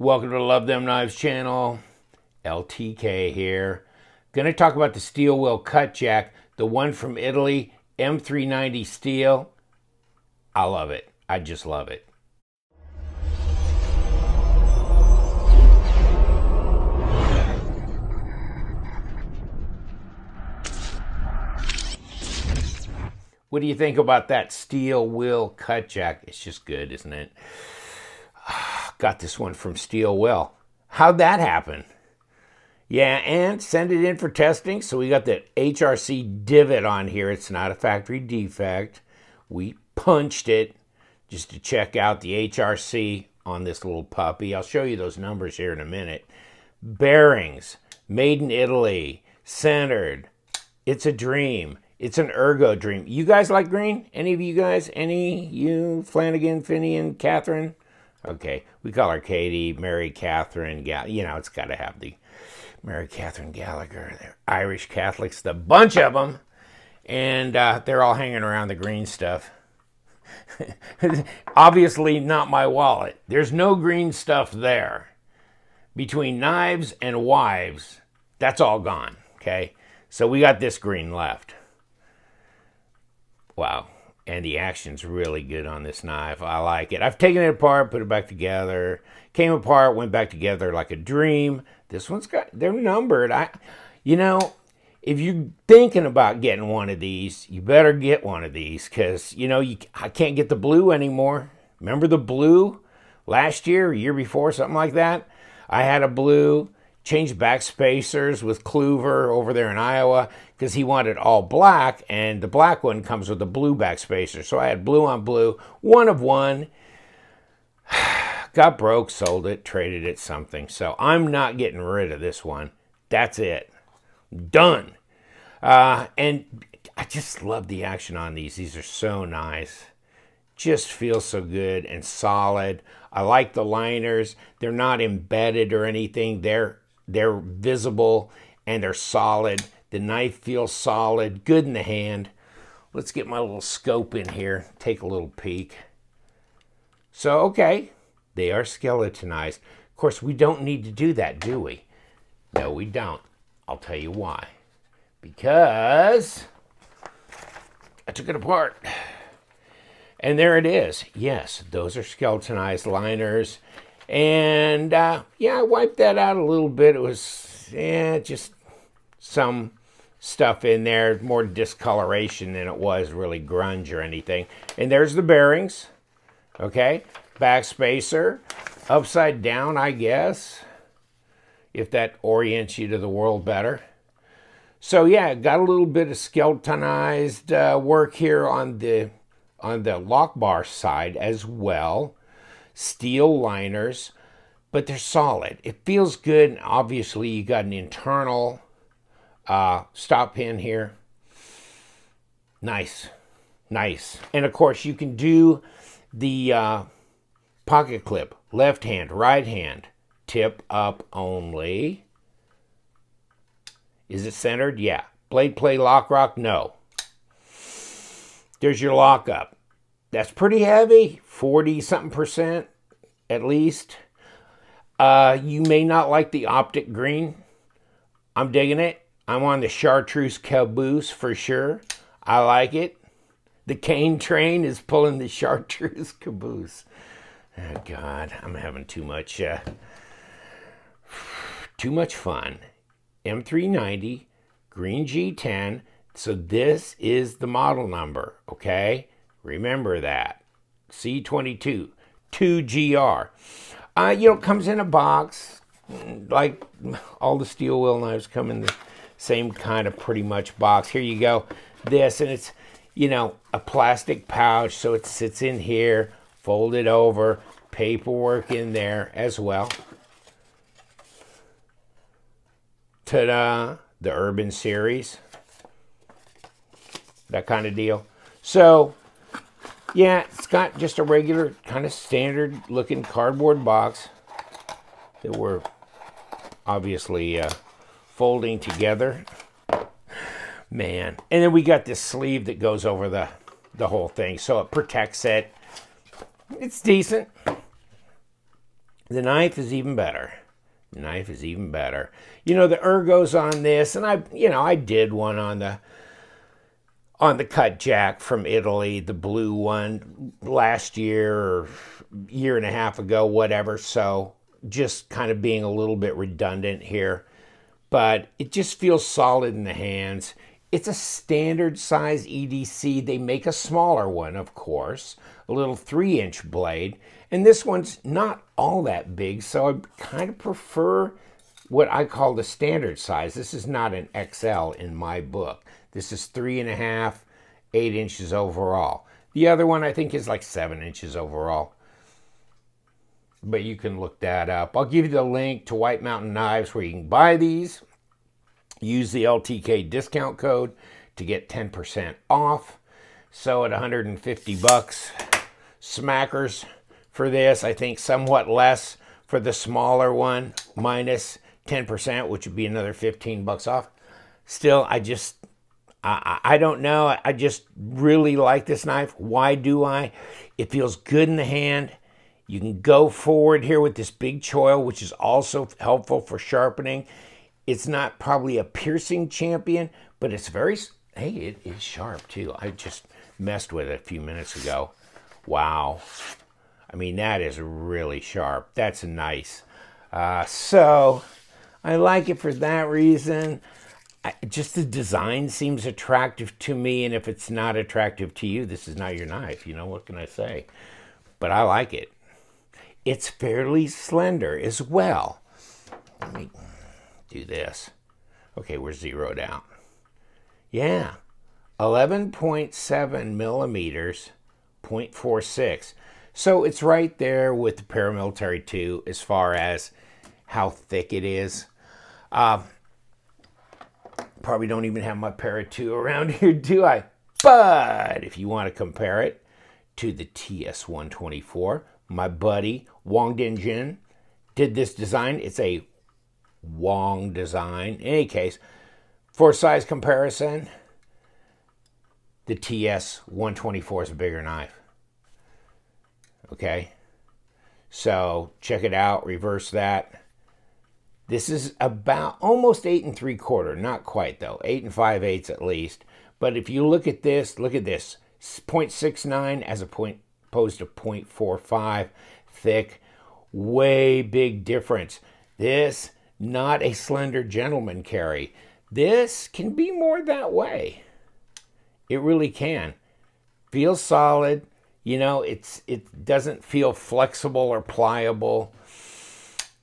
Welcome to the Love Them Knives channel. LTK here. Going to talk about the steel wheel cut jack, the one from Italy, M390 steel. I love it. I just love it. What do you think about that steel wheel cut jack? It's just good, isn't it? got this one from Steel Well. How'd that happen? Yeah, and send it in for testing. So we got the HRC divot on here. It's not a factory defect. We punched it just to check out the HRC on this little puppy. I'll show you those numbers here in a minute. Bearings, made in Italy, centered. It's a dream. It's an ergo dream. You guys like green? Any of you guys? Any? You, Flanagan, Finney, and Catherine? Okay, we call her Katie, Mary Catherine, Gall- you know, it's got to have the Mary Catherine Gallagher. They're Irish Catholics, the bunch of them, and uh, they're all hanging around the green stuff. Obviously, not my wallet. There's no green stuff there. Between knives and wives, that's all gone, okay? So we got this green left. Wow and the action's really good on this knife. I like it. I've taken it apart, put it back together, came apart, went back together like a dream. This one's got, they're numbered. I, you know, if you're thinking about getting one of these, you better get one of these because, you know, you, I can't get the blue anymore. Remember the blue last year, year before, something like that? I had a blue, changed back spacers with Clover over there in Iowa, because he wanted all black, and the black one comes with a blue back spacer. So I had blue on blue, one of one. Got broke, sold it, traded it something. So I'm not getting rid of this one. That's it. Done. Uh, and I just love the action on these. These are so nice. Just feel so good and solid. I like the liners. They're not embedded or anything. They're they're visible and they're solid. The knife feels solid, good in the hand. Let's get my little scope in here, take a little peek. So, okay, they are skeletonized. Of course, we don't need to do that, do we? No, we don't. I'll tell you why. Because I took it apart. And there it is. Yes, those are skeletonized liners. And uh, yeah, I wiped that out a little bit. It was yeah, just some stuff in there, more discoloration than it was really grunge or anything. And there's the bearings, okay? Back spacer, upside down, I guess, if that orients you to the world better. So yeah, got a little bit of skeletonized uh, work here on the on the lock bar side as well. Steel liners, but they're solid. It feels good. Obviously, you got an internal uh, stop pin here. Nice, nice. And of course you can do the uh, pocket clip, left hand, right hand, tip up only. Is it centered? Yeah. Blade play lock rock? No. There's your lock up. That's pretty heavy, 40 something percent at least. Uh, you may not like the optic green. I'm digging it. I'm on the chartreuse caboose for sure. I like it. The cane train is pulling the chartreuse caboose. Oh, God, I'm having too much, uh, too much fun. M390, green G10. So this is the model number, okay? Remember that. C22, 2GR. Uh, you know, comes in a box, mm, like all the steel wheel knives come in the same kind of pretty much box. Here you go. This, and it's, you know, a plastic pouch, so it sits in here, folded over, paperwork in there as well. Ta-da! The Urban Series. That kind of deal. So, yeah, it's got just a regular kind of standard looking cardboard box that we're obviously uh, folding together. Man. And then we got this sleeve that goes over the, the whole thing. So it protects it. It's decent. The knife is even better. The knife is even better. You know, the ergos on this, and I, you know, I did one on the on the cut jack from Italy, the blue one last year or year and a half ago, whatever. So just kind of being a little bit redundant here but it just feels solid in the hands. It's a standard size EDC. They make a smaller one, of course, a little three inch blade. And this one's not all that big, so I kind of prefer what I call the standard size. This is not an XL in my book. This is three and a half, eight inches overall. The other one I think is like seven inches overall but you can look that up. I'll give you the link to White Mountain Knives where you can buy these. Use the LTK discount code to get 10% off. So at 150 bucks, smackers for this. I think somewhat less for the smaller one, minus 10%, which would be another 15 bucks off. Still, I just, I, I don't know. I just really like this knife. Why do I? It feels good in the hand. You can go forward here with this big choil, which is also helpful for sharpening. It's not probably a piercing champion, but it's very, hey, it is sharp too. I just messed with it a few minutes ago. Wow. I mean, that is really sharp. That's nice. Uh, so I like it for that reason. I, just the design seems attractive to me. And if it's not attractive to you, this is not your knife. You know, what can I say? But I like it it's fairly slender as well. Let me do this. Okay, we're zeroed out. Yeah, 11.7 millimeters, 0.46. So it's right there with the paramilitary 2 as far as how thick it is. Uh, probably don't even have my para 2 around here, do I? But if you want to compare it to the TS-124, my buddy Wong Dinjin, did this design. It's a Wong design. In any case, for size comparison, the TS-124 is a bigger knife. Okay? So check it out, reverse that. This is about almost eight and three quarter, not quite though, eight and five eighths at least. But if you look at this, look at this, 0.69 as a point opposed to 0.45 thick. Way big difference. This, not a slender gentleman carry. This can be more that way. It really can. Feels solid. You know, it's it doesn't feel flexible or pliable.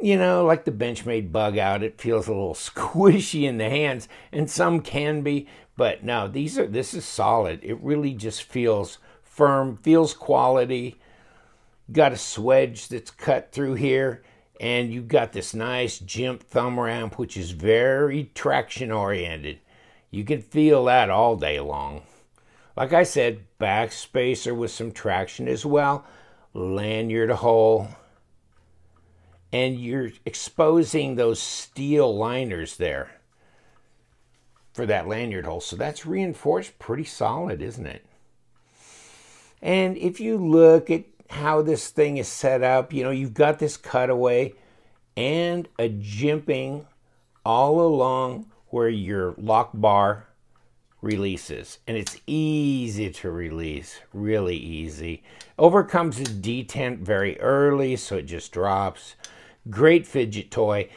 You know, like the Benchmade bug out, it feels a little squishy in the hands, and some can be, but no, these are this is solid. It really just feels firm, feels quality. Got a swedge that's cut through here, and you've got this nice jimp thumb ramp, which is very traction oriented. You can feel that all day long. Like I said, back spacer with some traction as well, lanyard hole, and you're exposing those steel liners there for that lanyard hole. So that's reinforced pretty solid, isn't it? And if you look at how this thing is set up, you know, you've got this cutaway and a jimping all along where your lock bar releases. And it's easy to release, really easy. Overcomes the detent very early, so it just drops. Great fidget toy.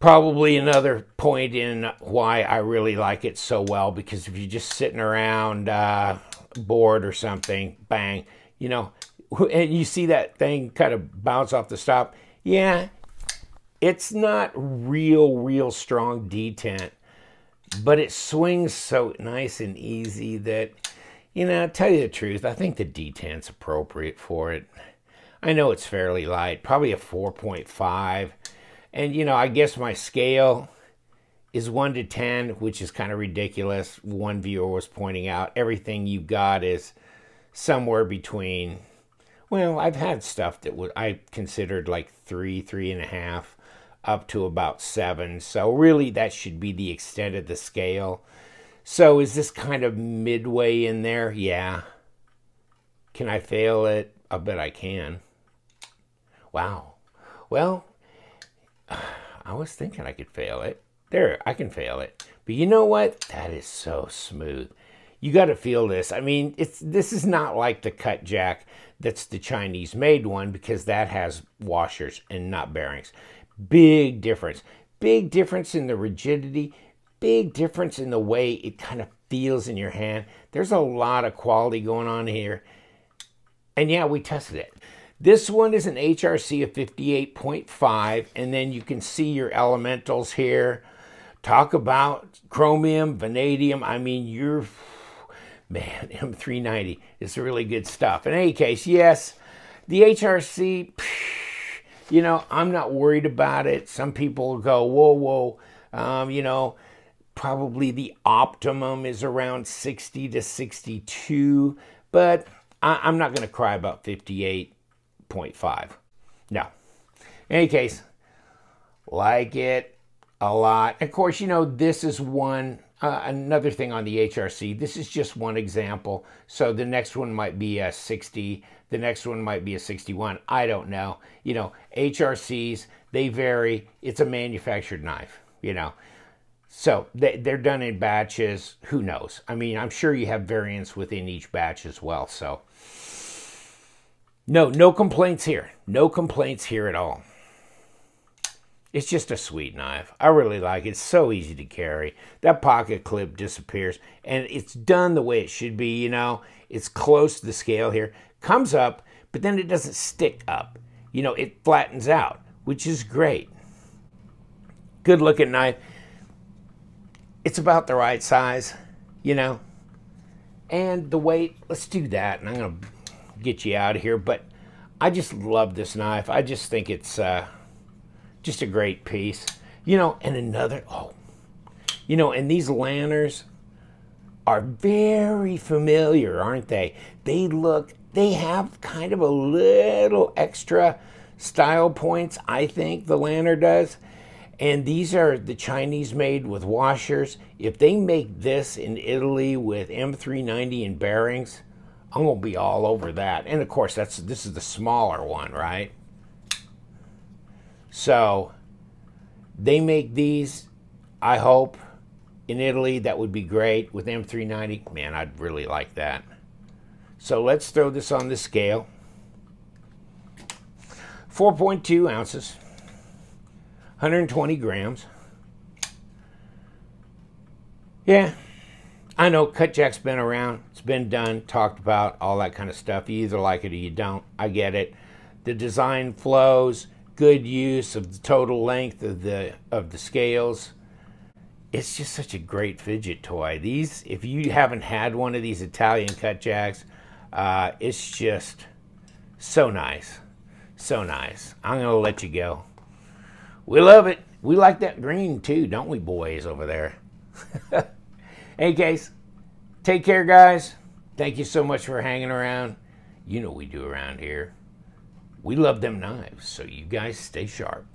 Probably another point in why I really like it so well, because if you're just sitting around, uh, board or something, bang, you know, and you see that thing kind of bounce off the stop. Yeah, it's not real, real strong detent, but it swings so nice and easy that, you know, I'll tell you the truth, I think the detent's appropriate for it. I know it's fairly light, probably a 4.5. And, you know, I guess my scale, is 1 to 10, which is kind of ridiculous. One viewer was pointing out everything you got is somewhere between, well, I've had stuff that would, I considered like 3, 3.5, up to about 7. So really, that should be the extent of the scale. So is this kind of midway in there? Yeah. Can I fail it? I bet I can. Wow. Well, I was thinking I could fail it. There, I can fail it. But you know what? That is so smooth. You got to feel this. I mean, it's this is not like the cut jack that's the Chinese made one because that has washers and not bearings. Big difference. Big difference in the rigidity. Big difference in the way it kind of feels in your hand. There's a lot of quality going on here. And yeah, we tested it. This one is an HRC of 58.5, and then you can see your elementals here. Talk about chromium, vanadium. I mean, you're, man, M390 is really good stuff. In any case, yes, the HRC, you know, I'm not worried about it. Some people go, whoa, whoa, um, you know, probably the optimum is around 60 to 62, but I, am not going to cry about 58.5. No. In any case, like it, a lot. Of course, you know, this is one, uh, another thing on the HRC. This is just one example. So the next one might be a 60. The next one might be a 61. I don't know. You know, HRCs, they vary. It's a manufactured knife, you know. So they, they're done in batches. Who knows? I mean, I'm sure you have variants within each batch as well. So no, no complaints here. No complaints here at all. It's just a sweet knife. I really like it. It's so easy to carry. That pocket clip disappears and it's done the way it should be, you know. It's close to the scale here. Comes up, but then it doesn't stick up. You know, it flattens out, which is great. Good looking knife. It's about the right size, you know. And the weight, let's do that. And I'm going to get you out of here. But I just love this knife. I just think it's... Uh, just a great piece. You know, and another, oh, you know, and these lanterns are very familiar, aren't they? They look, they have kind of a little extra style points, I think the lantern does. And these are the Chinese made with washers. If they make this in Italy with M390 and bearings, I'm gonna be all over that. And of course, that's this is the smaller one, right? So they make these, I hope, in Italy. That would be great with M390. Man, I'd really like that. So let's throw this on the scale. 4.2 ounces, 120 grams. Yeah, I know Cutjack's been around. It's been done, talked about, all that kind of stuff. You either like it or you don't. I get it. The design flows good use of the total length of the of the scales. It's just such a great fidget toy. These, if you haven't had one of these Italian cut jacks, uh, it's just so nice. So nice. I'm going to let you go. We love it. We like that green too, don't we, boys, over there? Any case, take care, guys. Thank you so much for hanging around. You know we do around here. We love them knives, so you guys stay sharp.